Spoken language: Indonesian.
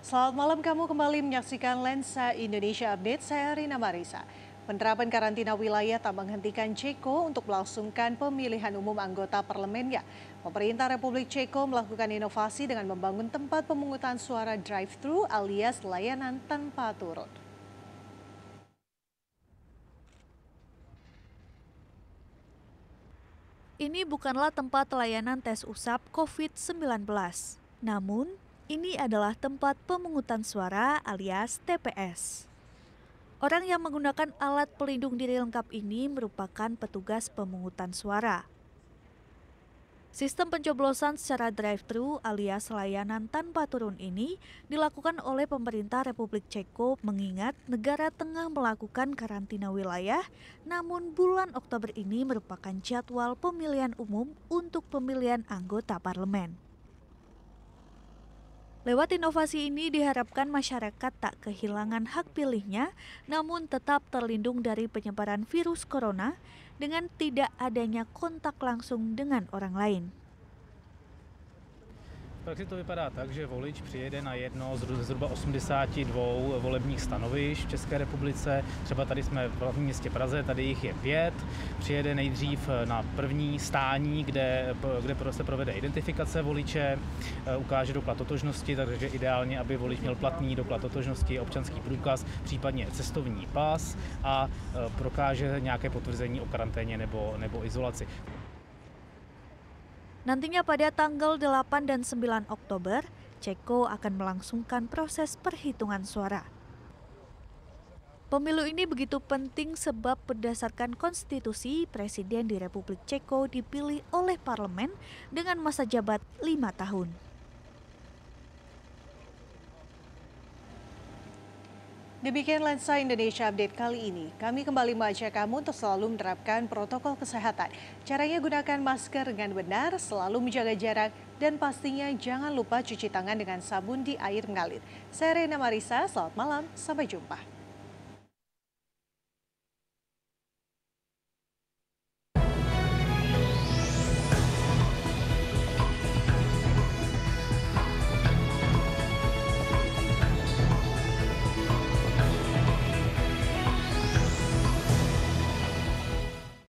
Selamat malam kamu kembali menyaksikan Lensa Indonesia Update, saya Rina Marisa. Penerapan karantina wilayah tak menghentikan Ceko untuk melangsungkan pemilihan umum anggota parlemennya. Pemerintah Republik Ceko melakukan inovasi dengan membangun tempat pemungutan suara drive-thru alias layanan tanpa turun. Ini bukanlah tempat layanan tes usap COVID-19. Namun, ini adalah tempat pemungutan suara alias TPS. Orang yang menggunakan alat pelindung diri lengkap ini merupakan petugas pemungutan suara. Sistem pencoblosan secara drive-thru alias layanan tanpa turun ini dilakukan oleh pemerintah Republik Ceko mengingat negara tengah melakukan karantina wilayah, namun bulan Oktober ini merupakan jadwal pemilihan umum untuk pemilihan anggota parlemen. Lewat inovasi ini diharapkan masyarakat tak kehilangan hak pilihnya, namun tetap terlindung dari penyebaran virus corona dengan tidak adanya kontak langsung dengan orang lain. praxi to vypadá tak, že volič přijede na jedno z zhruba 82 volebních stanovišť v České republice. Třeba tady jsme v hlavním městě Praze, tady jich je pět. Přijede nejdřív na první stání, kde, kde se provede identifikace voliče, eh, ukáže doklad totožnosti, takže ideálně, aby volič měl platný doklad totožnosti, občanský průkaz, případně cestovní pas a eh, prokáže nějaké potvrzení o karanténě nebo, nebo izolaci. Nantinya pada tanggal 8 dan 9 Oktober, Ceko akan melangsungkan proses perhitungan suara. Pemilu ini begitu penting sebab berdasarkan konstitusi, Presiden di Republik Ceko dipilih oleh parlemen dengan masa jabat lima tahun. Demikian Lensa Indonesia Update kali ini. Kami kembali mengajak kamu untuk selalu menerapkan protokol kesehatan. Caranya gunakan masker dengan benar, selalu menjaga jarak, dan pastinya jangan lupa cuci tangan dengan sabun di air mengalir. Saya Rena Marisa, selamat malam, sampai jumpa.